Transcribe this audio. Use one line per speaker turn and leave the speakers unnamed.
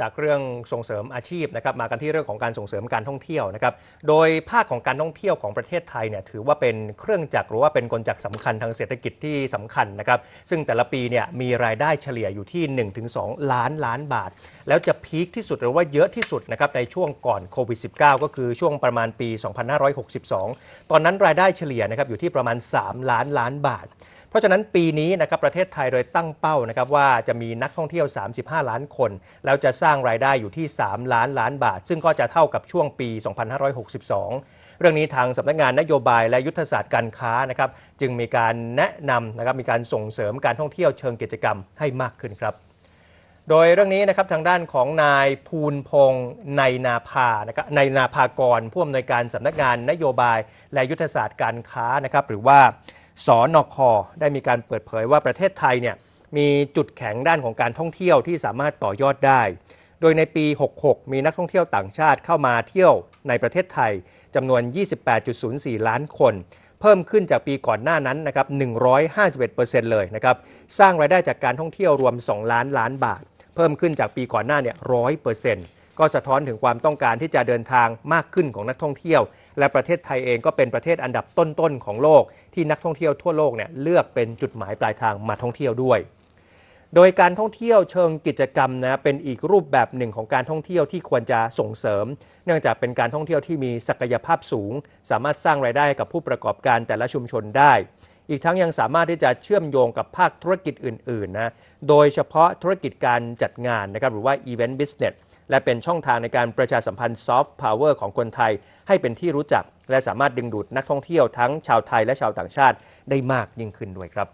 จากเรื่องส่งเสริมอาชีพนะครับมากันที่เรื่องของการส่งเสริมการท่องเที่ยวนะครับโดยภาคของการท่องเที่ยวของประเทศไทยเนี่ยถือว่าเป็นเครื่องจักรหรือว่าเป็นกลจักรสาคัญทางเศรษฐกิจที่สำคัญนะครับซึ่งแต่ละปีเนี่ยมีรายได้เฉลี่ยอยู่ที่ 1-2 ล้านล้านบาท แล้วจะพีคที่สุดหรือว่าเยอะที่สุดนะครับในช่วงก่อนโควิด -19 ก็คือช่วงประมาณปี2562 ตอนนั้นรายได้เฉลี่ยนะครับอยู่ที่ประมาณ 3 ล้านล้านบาท เพราะฉะนั้นปีนี้นะครับประเทศไทยโดยตั้งเป้านะครับว่าจะมีนักท่องเที่ยว 35 ล้านคนแล้วจะร้างรายได้อยู่ที่ 3 ล้านล้านบาท ซึ่งก็จะเท่ากับช่วงปี 2562 เรื่องนี้ทางสำนักงานนโยบายและยุทธศาสตร์การค้านะครับจึงมีการแนะนำนะครับมีการส่งเสริมการท่องเที่ยวเชิงกิจกรรมให้มากขึ้นครับ โดยเรื่องนี้นะครับทางด้านของนายภูลพงศ์ในนาภานะครับในนาภากรผู้อำนวยการสำนักงานนโยบายและยุทธศาสตร์การค้านะครับหรือว่าสอนอคอได้มีการเปิดเผยว่าประเทศไทยเนี่ยมีจุดแข็งด้านของการท่องเที่ยวที่สามารถต่อยอดได้ โดยในปี 66 มีนักท่องเที่ยวต่างชาติเข้ามาเที่ยว ในประเทศไทยจำนวน 28.04 ล้านคน เพิ่มขึ้นจากปีก่อนหน้านั้นนะครับ 151%เลยนะครับ สร้างรายได้จากการท่องเที่ยวรวม 2 ล้านล้านบาท เพิ่มขึ้นจากปีก่อนหน้าเนี่ย 100%ก็สะท้อนถึงความต้องการที่จะเดินทางมากขึ้นของนักท่องเที่ยว และประเทศไทยเองก็เป็นประเทศอันดับต้นๆของโลกที่นักท่องเที่ยวทั่วโลกเนี่ยเลือกเป็นจุดหมายปลายทางมาท่องเที่ยวด้วย โดยการท่องเที่ยวเชิงกิจกรรมนะเป็นอีกรูปแบบหนึ่งของการท่องเที่ยวที่ควรจะส่งเสริม เนื่องจากเป็นการท่องเที่ยวที่มีศักยภาพสูง สามารถสร้างรายได้กับผู้ประกอบการแต่ละชุมชนได้ อีกทั้งยังสามารถที่จะเชื่อมโยงกับภาคธุรกิจอื่นๆนะ โดยเฉพาะธุรกิจการจัดงานนะครับหรือว่า Event Business และเป็นช่องทางในการประชาสัมพันธ์ซอฟต์พาวเวอร์ของคนไทยให้เป็นที่รู้จัก และสามารถดึงดูดนักท่องเที่ยวทั้งชาวไทยและชาวต่างชาติ ได้มากยิ่งขึ้นด้วยครับ